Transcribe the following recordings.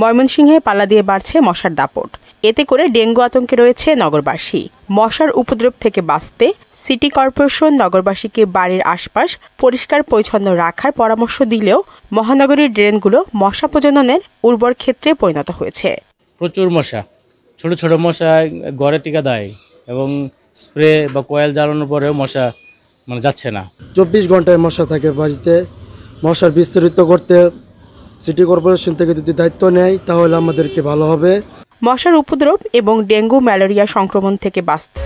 ময়মনসিংহে পালা দিয়ে বাড়ছে মশার দাপট এতে করে ডেঙ্গু আতঙ্কে রয়েছে নগরবাসী মশার উপদ্রব থেকে বাঁচতে সিটি কর্পোরেশন নগরবাসীকে বাড়ির আশপাশ পরিষ্কার পরিচ্ছন্ন রাখার পরামর্শ দিলেও মহানগরীর ড্রেনগুলো মশা প্রজননের উর্বর ক্ষেত্রে পরিণত হয়েছে প্রচুর মশা ছোট ছোট মশা গড়ে টিকা দেয় এবং স্প্রে বা কয়েল জ্বালানোর পরেও মশা মানে যাচ্ছে না চব্বিশ ঘন্টায় মশা থাকে বাড়িতে মশার বিস্তারিত করতে সিটি কর্পোরেশন থেকে যদি দায়িত্ব নেয় তাহলে আমাদেরকে ভালো হবে মশার উপদ্রব এবং ডেঙ্গু ম্যালেরিয়া সংক্রমণ থেকে বাঁচতে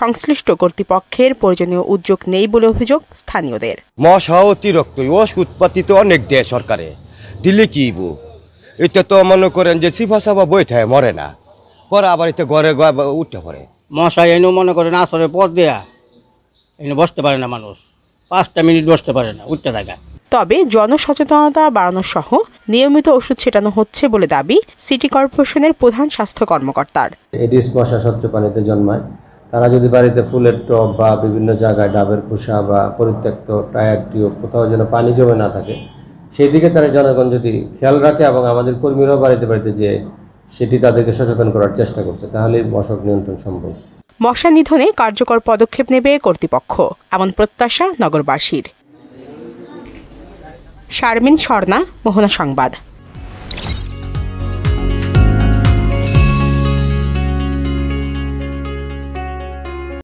সংশ্লিষ্ট কর্তৃপক্ষের প্রয়োজনীয় উদ্যোগ নেই বলে অভিযোগ স্থানীয়দের মশা অতিরিক্ত ওষ উৎপাদিত অনেক দেয় সরকারে দিলে কি বু এটা তো মনে করেন যে সিফা সাফা বই থাকে মরে না পরে আবার এটা ঘরে উঠতে পারে মশা এনেও মনে করেন আসরে পথ দেয়া এখানে বসতে পারে না মানুষ পাঁচটা মিনিট বসতে পারে না উঠতে থাকা তবে জনসচেতনতা বাড়ানো সহ নিয়মিত ওষুধ ছেটানো হচ্ছে বলে দাবি সিটি কর্পোরেশনের প্রধান স্বাস্থ্য কর্মকর্তার এডিস মশা স্বচ্ছ পানিতে জন্মায় তারা যদি বাড়িতে ফুলের টব বা বিভিন্ন জায়গায় ডাবের খোসা বা পরিত্যক্ত টায়ার টিউব কোথাও যেন পানি জমে না থাকে সেই দিকে তারা জনগণ যদি খেয়াল রাখে এবং আমাদের কর্মীরাও বাড়িতে বাড়িতে যেয়ে সেটি তাদেরকে সচেতন করার চেষ্টা করছে তাহলেই মশক নিয়ন্ত্রণ সম্ভব মশা নিধনে কার্যকর পদক্ষেপ নেবে কর্তৃপক্ষ এমন প্রত্যাশা নগরবাসীর শারমিন স্বর্ণা মোহনা সংবাদ